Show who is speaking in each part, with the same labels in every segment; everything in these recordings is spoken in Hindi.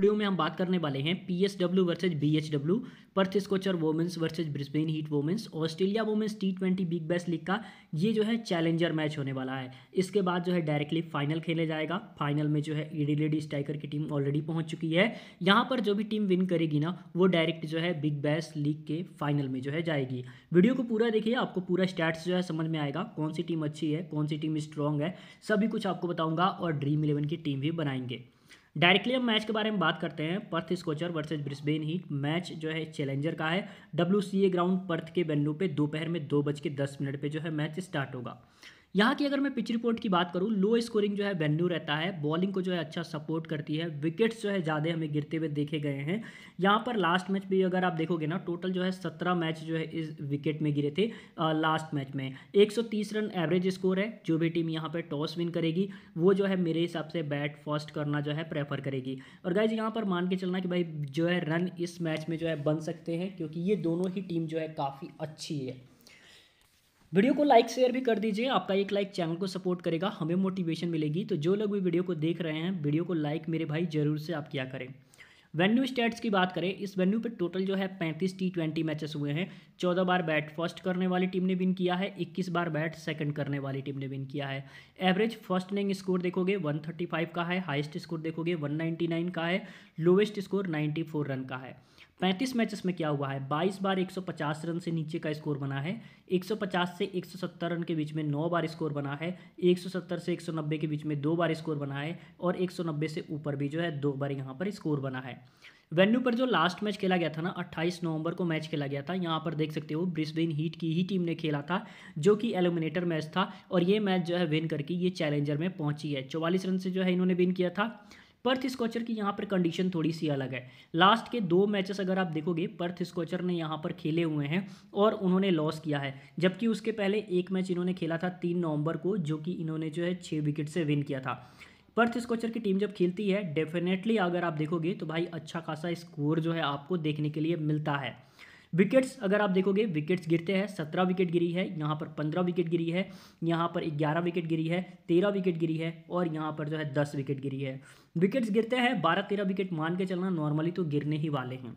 Speaker 1: वीडियो में हम बात करने वाले हैं P S W versus B H W Perth Scorcher women's versus Brisbane Heat women's Australia women's T twenty Big Bash League का ये जो है चैलेंजर मैच होने वाला है इसके बाद जो है डायरेक्टली फाइनल खेले जाएगा फाइनल में जो है ईडी लेडी स्ट्राइकर की टीम ऑलरेडी पहुंच चुकी है यहाँ पर जो भी टीम विन करेगी ना वो डायरेक्ट जो है बिग बैस लीग के फाइनल में जो है जाएगी वीडियो को पूरा देखिए आपको पूरा स्टैट्स जो है समझ में आएगा कौन सी टीम अच्छी है कौन सी टीम स्ट्रॉन्ग है सभी कुछ आपको बताऊंगा और ड्रीम इलेवन की टीम भी बनाएंगे डायरेक्टली हम मैच के बारे में बात करते हैं Perth Scorcher versus Brisbane Heat match जो है चैलेंजर का है डब्ल्यू ग्राउंड पर्थ के वेन्यू पे दोपहर में दो बज के दस मिनट पर जो है मैच स्टार्ट होगा यहाँ की अगर मैं पिच रिपोर्ट की बात करूँ लो स्कोरिंग जो है वेन्यू रहता है बॉलिंग को जो है अच्छा सपोर्ट करती है विकेट्स जो है ज़्यादा हमें गिरते हुए देखे गए हैं यहाँ पर लास्ट मैच भी अगर आप देखोगे ना टोटल जो है सत्रह मैच जो है इस विकेट में गिरे थे लास्ट मैच में एक रन एवरेज स्कोर है जो भी टीम यहाँ पर टॉस विन करेगी वो जो है मेरे हिसाब से बैट फर्स्ट करना जो है प्रेफर करेगी और गाइज यहाँ पर मान के चलना कि भाई जो है रन इस मैच में जो है बन सकते हैं क्योंकि ये दोनों ही टीम जो है काफ़ी अच्छी है वीडियो को लाइक शेयर भी कर दीजिए आपका एक लाइक चैनल को सपोर्ट करेगा हमें मोटिवेशन मिलेगी तो जो लोग भी वीडियो को देख रहे हैं वीडियो को लाइक मेरे भाई जरूर से आप क्या करें वेन्यू स्टेट्स की बात करें इस वेन्यू पे टोटल जो है पैंतीस टी ट्वेंटी मैचेस हुए हैं चौदह बार बैट फर्स्ट करने वाली टीम ने विन किया है इक्कीस बार बैट सेकंड करने वाली टीम ने विन किया है एवरेज फर्स्ट इनिंग स्कोर देखोगे 135 का है हाईएस्ट स्कोर देखोगे 199 का है लोवेस्ट स्कोर 94 रन का है पैंतीस मैचेस में क्या हुआ है बाईस बार 150 रन से नीचे का स्कोर बना है 150 से 170 रन के बीच में नौ बार स्कोर बना है 170 से 190 के बीच में दो बार स्कोर बना है और 190 से ऊपर भी जो है दो बार यहाँ पर स्कोर बना है वेन्यू पर जो लास्ट मैच खेला गया था ना 28 नवंबर को मैच खेला गया था यहाँ पर देख सकते हो ब्रिस्बेन हीट की ही टीम ने खेला था जो कि एलिमिनेटर मैच था और ये मैच जो है विन करके ये चैलेंजर में पहुंची है 44 रन से जो है इन्होंने विन किया था पर्थ स्कॉचर की यहाँ पर कंडीशन थोड़ी सी अलग है लास्ट के दो मैचेस अगर आप देखोगे पर्थ स्कॉचर ने यहाँ पर खेले हुए हैं और उन्होंने लॉस किया है जबकि उसके पहले एक मैच इन्होंने खेला था तीन नवंबर को जो कि इन्होंने जो है छः विकेट से विन किया था पर्थ स्कॉचर की टीम जब खेलती है डेफिनेटली अगर आप देखोगे तो भाई अच्छा खासा स्कोर जो है आपको देखने के लिए मिलता है विकेट्स अगर आप देखोगे विकेट्स गिरते हैं सत्रह विकेट गिरी है यहाँ पर पंद्रह विकेट गिरी है यहाँ पर ग्यारह विकेट गिरी है तेरह विकेट गिरी है और यहाँ पर जो है दस विकेट गिरी है विकेट्स गिरते हैं बारह तेरह विकेट मान के चलना नॉर्मली तो गिरने ही वाले हैं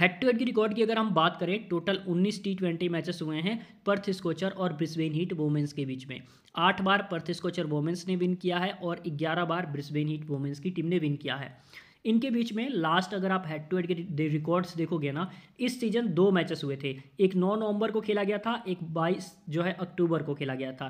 Speaker 1: हेड टू हेड की रिकॉर्ड की अगर हम बात करें टोटल 19 टी ट्वेंटी मैचेस हुए हैं पर्थ स्कोचर और ब्रिस्बेन हीट वोमेंस के बीच में आठ बार पर्थ स्कोचर वोमेंस ने विन किया है और ग्यारह बार ब्रिस्बेन हीट वोमेंस की टीम ने विन किया है इनके बीच में लास्ट अगर आप हेड टू हेड के रिकॉर्ड्स देखोगे ना इस सीजन दो मैचेस हुए थे एक नौ नवंबर को खेला गया था एक बाईस जो है अक्टूबर को खेला गया था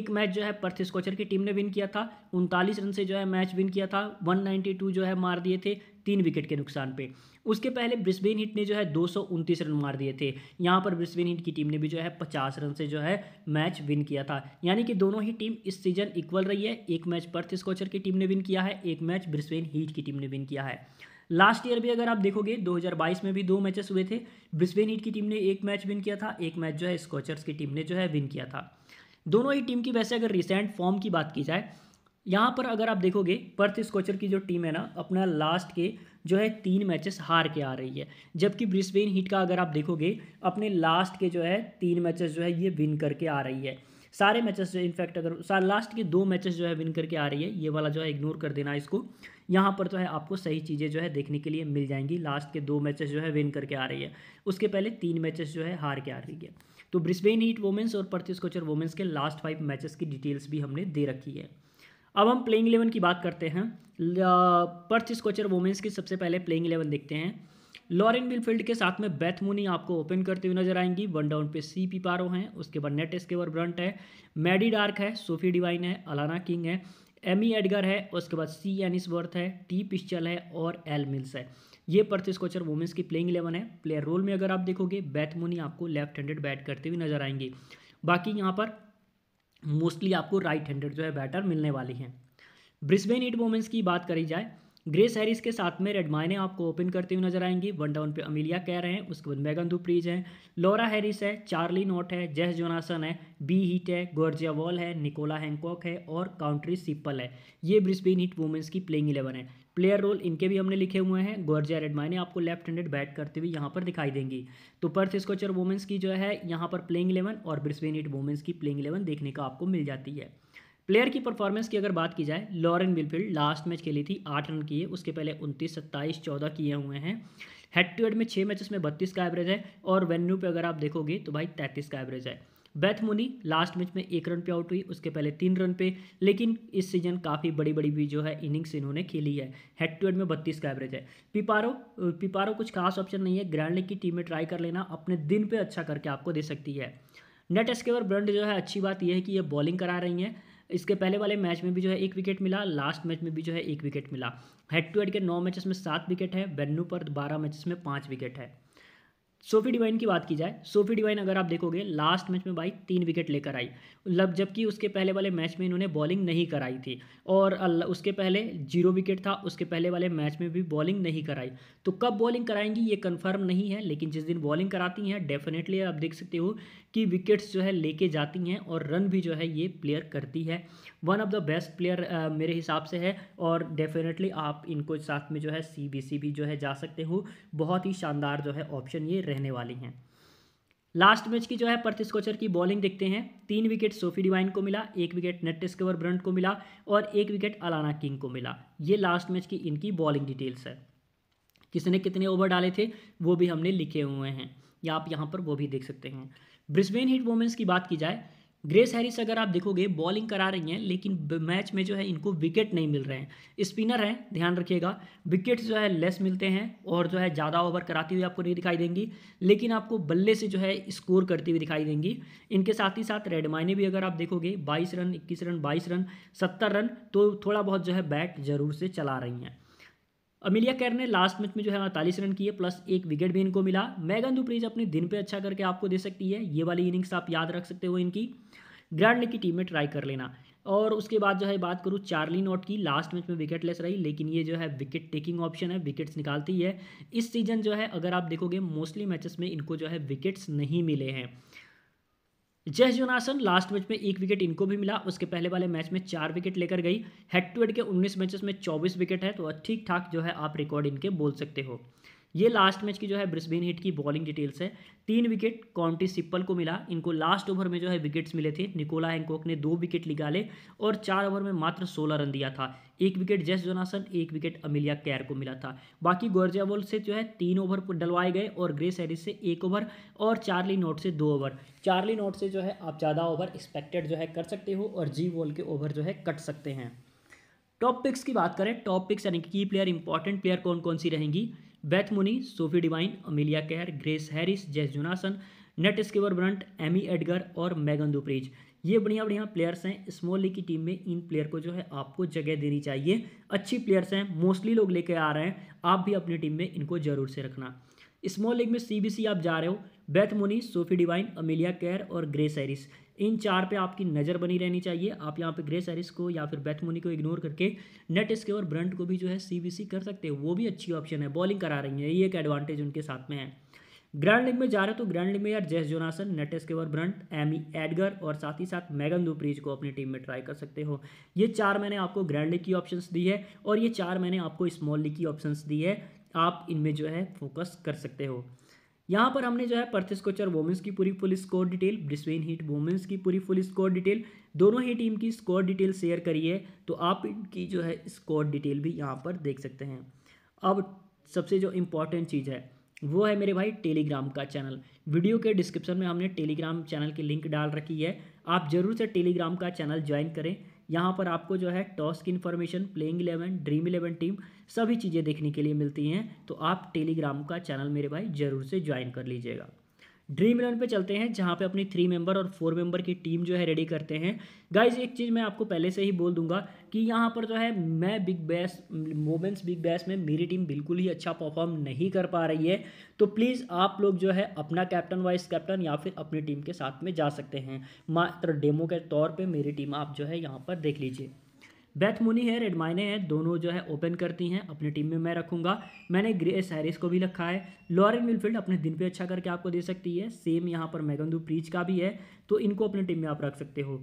Speaker 1: एक मैच जो है पर्थिस कोचर की टीम ने विन किया था उनतालीस रन से जो है मैच विन किया था 192 जो है मार दिए थे तीन विकेट के नुकसान पे उसके पहले ब्रिस्बेन हिट ने जो है दो रन मार दिए थे यहाँ पर ब्रिस्बेन हिट की टीम ने भी जो है पचास रन से जो है मैच विन किया था यानी कि दोनों ही टीम इस सीजन इक्वल रही है एक मैच पर्थ स्कॉचर की टीम ने विन किया है एक मैच ब्रिस्बेन हीट की टीम ने विन किया है लास्ट ईयर भी अगर आप देखोगे 2022 में भी दो मैचेस हुए थे ब्रिस्बेन हीट की टीम ने एक मैच विन किया था एक मैच जो है स्कॉचर्स की टीम ने जो है विन किया था दोनों ही टीम की वैसे अगर रिसेंट फॉर्म की बात की जाए यहाँ पर अगर आप देखोगे पर्थ स्कोचर की जो टीम है ना अपना लास्ट के जो है तीन मैचेस हार के आ रही है जबकि ब्रिस्बेन हीट का अगर आप देखोगे अपने लास्ट के जो है तीन मैचेस जो है ये विन करके आ रही है सारे मैचेस जो इनफैक्ट अगर सारे लास्ट के दो मैचेस जो है विन करके आ रही है ये वाला जो है इग्नोर कर देना इसको यहाँ पर जो तो है आपको सही चीज़ें जो है देखने के लिए मिल जाएंगी लास्ट के दो मैचेस जो है विन करके आ रही है उसके पहले तीन मैचेस जो है हार के आ रही है तो ब्रिस्बेन हीट वुमेंस और पर्थ स्कोचर वुमेंस के लास्ट फाइव मैचेस की डिटेल्स भी हमने दे रखी है अब हम प्लेइंग इलेवन की बात करते हैं पर्थ स्कोचर वुमेंस की सबसे पहले प्लेइंग इलेवन देखते हैं लॉरेन विलफील्ड के साथ में बैथ मुनी आपको ओपन करते हुए नजर आएंगी वन डाउन पे सी पी पारो हैं उसके बाद नेट स्केवर ब्रंट है मैडी डार्क है सोफी डिवाइन है अलाना किंग है एमी एडगर है उसके बाद सी वर्थ है टी पिस्चल है और एल मिल्स है ये पर्थिस कोचर वुमेंस की प्लेइंग इलेवन है प्लेयर रोल में अगर आप देखोगे बैथ मुनी आपको लेफ्ट हैंडेड बैट करते हुए नजर आएंगी बाकी यहाँ पर मोस्टली आपको राइट हैंडेड जो है बैटर मिलने वाली हैं ब्रिस्बेन ईट वोमेंस की बात करी जाए ग्रेस हैरिस के साथ में रेडमाइने आपको ओपन करते हुए नजर आएंगी वन डाउन पे अमीलिया रहे हैं उसके बाद मैगन दुप्रीज है लोरा हैरिस है चार्ली नोट है जेस जोनासन है बी हीट है गोर्जिया वॉल है निकोला हैंकॉक है और काउंट्री सिप्पल है ये ब्रिस्बेन हिट वुमेंस की प्लेइंग इलेवन है प्लेयर रोल इनके भी हमने लिखे हुए हैं गोर्जिया रेडमाइने आपको लेफ्ट हैंडेड बैट करते हुए यहाँ पर दिखाई देंगी तो पर्थ स्कोचर वुमेंस की जो है यहाँ पर प्लेइंग इलेवन और ब्रिस्बेन हिट वुमेंस की प्लेइंग इलेवन देखने का आपको मिल जाती है प्लेयर की परफॉर्मेंस की अगर बात की जाए लॉरेन विलफील्ड लास्ट मैच खेली थी आठ रन किए उसके पहले उनतीस सत्ताईस चौदह किए हुए हैं हेड टू हेड में छः मैचेस में बत्तीस का एवरेज है और वेन्यू पे अगर आप देखोगे तो भाई तैंतीस का एवरेज है बैथ मुनी लास्ट मैच में एक रन पे आउट हुई उसके पहले तीन रन पे लेकिन इस सीजन काफ़ी बड़ी बड़ी भी जो है इनिंग्स इन्होंने खेली है हेड टू हेड में बत्तीस का एवरेज है पिपारो पिपारो कुछ खास ऑप्शन नहीं है ग्रैंड लीग की टीम में ट्राई कर लेना अपने दिन पे अच्छा करके आपको दे सकती है नेट एस्केवर ब्रंड जो है अच्छी बात यह है कि ये बॉलिंग करा रही हैं इसके पहले वाले मैच में भी जो है एक विकेट मिला लास्ट मैच में भी जो है एक विकेट मिला हेड टू हेड के नौ मैचेस में सात विकेट है बेन्नू पर बारह मैचेस में पाँच विकेट है सोफी डिवाइन की बात की जाए सोफी डिवाइन अगर आप देखोगे लास्ट मैच में भाई तीन विकेट लेकर आई लग मतलब जबकि उसके पहले वाले मैच में इन्होंने बॉलिंग नहीं कराई थी और उसके पहले जीरो विकेट था उसके पहले वाले मैच में भी बॉलिंग नहीं कराई तो कब बॉलिंग कराएंगी ये कंफर्म नहीं है लेकिन जिस दिन बॉलिंग कराती हैं डेफिनेटली आप देख सकते हो की विकेट्स जो है लेके जाती हैं और रन भी जो है ये प्लेयर करती है one of the best player मेरे हिसाब से है और डेफिनेटली आप इनको साथ में जो है सी भी जो है जा सकते हो बहुत ही शानदार जो है ऑप्शन ये रहने वाली हैं लास्ट मैच की जो है पर्थिस कोचर की बॉलिंग देखते हैं तीन विकेट सोफी डिवाइन को मिला एक विकेट नेट डिस्कवर ब्रंट को मिला और एक विकेट अलाना किंग को मिला ये लास्ट मैच की इनकी बॉलिंग डिटेल्स है किसने कितने ओवर डाले थे वो भी हमने लिखे हुए हैं या आप यहाँ पर वो भी देख सकते हैं ब्रिस्बेन हिट वोमेंस की बात की जाए ग्रेस हैरिस अगर आप देखोगे बॉलिंग करा रही हैं लेकिन मैच में जो है इनको विकेट नहीं मिल रहे हैं स्पिनर हैं ध्यान रखिएगा विकेट्स जो है लेस मिलते हैं और जो है ज़्यादा ओवर कराती हुई आपको नहीं दिखाई देंगी लेकिन आपको बल्ले से जो है स्कोर करती हुई दिखाई देंगी इनके साथ ही साथ रेड मायने भी अगर आप देखोगे बाईस रन इक्कीस रन बाईस रन सत्तर रन तो थोड़ा बहुत जो है बैट जरूर से चला रही हैं अमिलिया कैर ने लास्ट मैच में जो है अड़तालीस रन किए प्लस एक विकेट भी इनको मिला मैगन दुप्रीज अपने दिन पे अच्छा करके आपको दे सकती है ये वाली इनिंग्स आप याद रख सकते हो इनकी ग्रैंड की टीम में ट्राई कर लेना और उसके बाद जो है बात करूँ चार्ली नॉट की लास्ट मैच में विकेट लेस रही लेकिन ये जो है विकेट टेकिंग ऑप्शन है विकेट्स निकालती है इस सीजन जो है अगर आप देखोगे मोस्टली मैचेस में इनको जो है विकेट्स नहीं मिले हैं जय जोनासन लास्ट मैच में एक विकेट इनको भी मिला उसके पहले वाले मैच में चार विकेट लेकर गई हेड टू हेड के 19 मैचेस में 24 विकेट है तो ठीक ठाक जो है आप रिकॉर्ड इनके बोल सकते हो ये लास्ट मैच की जो है ब्रिस्बेन हिट की बॉलिंग डिटेल्स है तीन विकेट काउंटी सिप्पल को मिला इनको लास्ट ओवर में जो है विकेट्स मिले थे निकोला हैंकॉक ने दो विकेट निकाले और चार ओवर में मात्र सोलह रन दिया था एक विकेट जेस जोनासन एक विकेट अमिलिया कैर को मिला था बाकी गोर्जाबोल से जो है तीन ओवर डलवाए गए और ग्रेस हैरिस से एक ओवर और चार्ली नोट से दो ओवर चार्ली नोट से जो है आप ज़्यादा ओवर एक्सपेक्टेड जो है कर सकते हो और जी वॉल के ओवर जो है कट सकते हैं टॉप पिक्स की बात करें टॉप पिक्स यानी कि प्लेयर इंपॉर्टेंट प्लेयर कौन कौन सी रहेंगी Beth Mooney Sophie Devine Amelia Kerr Grace Harris Jess Jonassen Nat Sciver Brunt Amy Edgar और मैगन दुप्रीज ये बढ़िया बढ़िया प्लेयर्स हैं स्मॉल लीग की टीम में इन प्लेयर को जो है आपको जगह देनी चाहिए अच्छी प्लेयर्स हैं मोस्टली लोग लेके आ रहे हैं आप भी अपनी टीम में इनको जरूर से रखना स्मॉल लीग में सीबीसी आप जा रहे हो Beth Mooney Sophie Devine Amelia Kerr और ग्रेस एरिस इन चार पे आपकी नज़र बनी रहनी चाहिए आप यहाँ पे ग्रेस एरिस को या फिर मुनी को इग्नोर करके नेट इसके और ब्रंट को भी जो है सीबीसी कर सकते हो वो भी अच्छी ऑप्शन है बॉलिंग करा रही है ये एक एडवांटेज उनके साथ में है ग्रैंड लीग में जा रहे हो तो ग्रैंड लीग में यार Jess Jonassen Nat Sciver Brunt Amy Edgar और साथ ही साथ मैगन दुप्रीज को अपनी टीम में ट्राई कर सकते हो ये चार मैंने आपको ग्रैंड लीग की ऑप्शंस दी है और ये चार मैंने आपको स्मॉल लीग की ऑप्शंस दी है आप इनमें जो है फोकस कर सकते हो यहाँ पर हमने जो है पर्थिस कोचर वोमेंस की पूरी full score detail Brisbane Heat women's की पूरी फुल स्कोर डिटेल दोनों ही टीम की स्कोर डिटेल शेयर करी है तो आप इनकी जो है स्कोर डिटेल भी यहाँ पर देख सकते हैं अब सबसे जो इम्पोर्टेंट चीज़ है वो है मेरे भाई टेलीग्राम का चैनल वीडियो के डिस्क्रिप्शन में हमने टेलीग्राम चैनल की लिंक डाल रखी है आप ज़रूर से टेलीग्राम का चैनल ज्वाइन करें यहाँ पर आपको जो है टॉस की information playing eleven dream eleven team सभी चीज़ें देखने के लिए मिलती हैं तो आप टेलीग्राम का चैनल मेरे भाई ज़रूर से ज्वाइन कर लीजिएगा ड्रीम इलेवन पे चलते हैं जहाँ पे अपनी थ्री मेंबर और फोर मेंबर की टीम जो है रेडी करते हैं गाइज एक चीज़ मैं आपको पहले से ही बोल दूंगा कि यहाँ पर जो है मैं Big Bash moments Big Bash में मेरी टीम बिल्कुल ही अच्छा परफॉर्म नहीं कर पा रही है तो प्लीज़ आप लोग जो है अपना कैप्टन वाइस कैप्टन या फिर अपनी टीम के साथ में जा सकते हैं मात्र डेमो के तौर पर मेरी टीम आप जो है यहाँ पर देख लीजिए बैथ मुनी है माइने है दोनों जो है ओपन करती हैं अपनी टीम में मैं रखूंगा मैंने ग्रेस सैरिस को भी रखा है लॉरेन मिलफील्ड अपने दिन पे अच्छा करके आपको दे सकती है सेम यहाँ पर मैगंदू प्रीच का भी है तो इनको अपनी टीम में आप रख सकते हो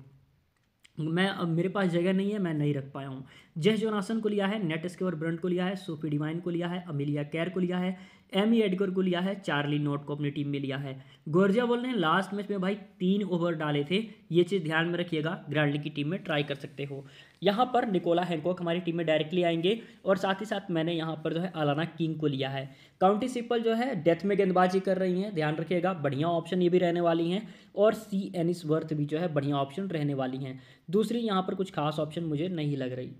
Speaker 1: मैं अब मेरे पास जगह नहीं है मैं नहीं रख पाया हूँ जय जोनासन को लिया है नेट स्केवर ब्रंट को लिया है सोफी डिवाइन को लिया है अमिलिया कैर को लिया है एमी एडगर को लिया है चार्ली नोट को अपनी टीम में लिया है गोरजिया बोल ने लास्ट मैच में भाई तीन ओवर डाले थे ये चीज़ ध्यान में रखिएगा ग्रैंडली की टीम में ट्राई कर सकते हो यहाँ पर निकोला हैंकॉक हमारी टीम में डायरेक्टली आएंगे और साथ ही साथ मैंने यहाँ पर जो है अलाना किंग को लिया है काउंटी सिपल जो है डेथ में गेंदबाजी कर रही हैं ध्यान रखिएगा बढ़िया ऑप्शन ये भी रहने वाली हैं और सी एनिस वर्थ भी जो है बढ़िया ऑप्शन रहने वाली हैं दूसरी यहाँ पर कुछ खास ऑप्शन मुझे नहीं लग रही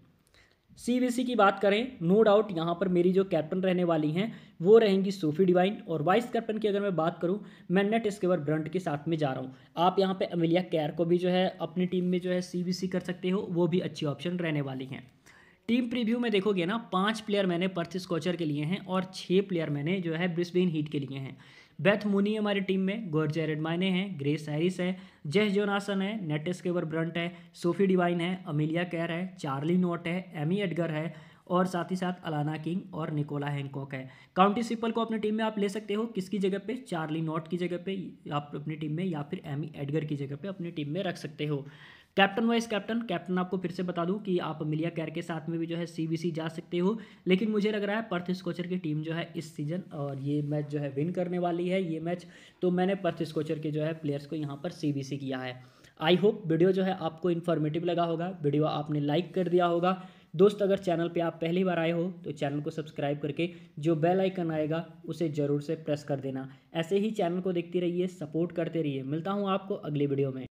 Speaker 1: सीबीसी की बात करें नो डाउट यहाँ पर मेरी जो कैप्टन रहने वाली हैं वो रहेंगी सोफी डिवाइन और वाइस कैप्टन की अगर मैं बात करूँ मैं नेट स्केवर ब्रंट के साथ में जा रहा हूँ आप यहाँ पे अमिलिया कैर को भी जो है अपनी टीम में जो है सीबीसी कर सकते हो वो भी अच्छी ऑप्शन रहने वाली हैं टीम प्रीव्यू में देखोगे ना पाँच प्लेयर मैंने पर्थिस कोचर के लिए हैं और छः प्लेयर मैंने जो है ब्रिस्बेन हीट के लिए हैं बेथ मुनी हमारी टीम में जेरेड रेडमाइने हैं ग्रेस हैरिस है जेह जोनासन है नेटिस केवर ब्रंट है सोफी डिवाइन है अमीलिया कैर है चार्ली नोट है एमी एडगर है और साथ ही साथ अलाना किंग और निकोला हैंकॉक है काउंटी सिपल को अपनी टीम में आप ले सकते हो किसकी जगह पे चार्ली नॉट की जगह पे आप अपनी टीम में या फिर एमी एडगर की जगह पे अपनी टीम में रख सकते हो कैप्टन वाइस कैप्टन कैप्टन आपको फिर से बता दूं कि आप मिलिया कैर के साथ में भी जो है सीबीसी जा सकते हो लेकिन मुझे लग रहा है पर्थ स्कोचर की टीम जो है इस सीजन और ये मैच जो है विन करने वाली है ये मैच तो मैंने पर्थ स्कोचर के जो है प्लेयर्स को यहाँ पर सी किया है आई होप वीडियो जो है आपको इन्फॉर्मेटिव लगा होगा वीडियो आपने लाइक कर दिया होगा दोस्त अगर चैनल पे आप पहली बार आए हो तो चैनल को सब्सक्राइब करके जो बेल आइकन आएगा उसे ज़रूर से प्रेस कर देना ऐसे ही चैनल को देखते रहिए सपोर्ट करते रहिए मिलता हूँ आपको अगली वीडियो में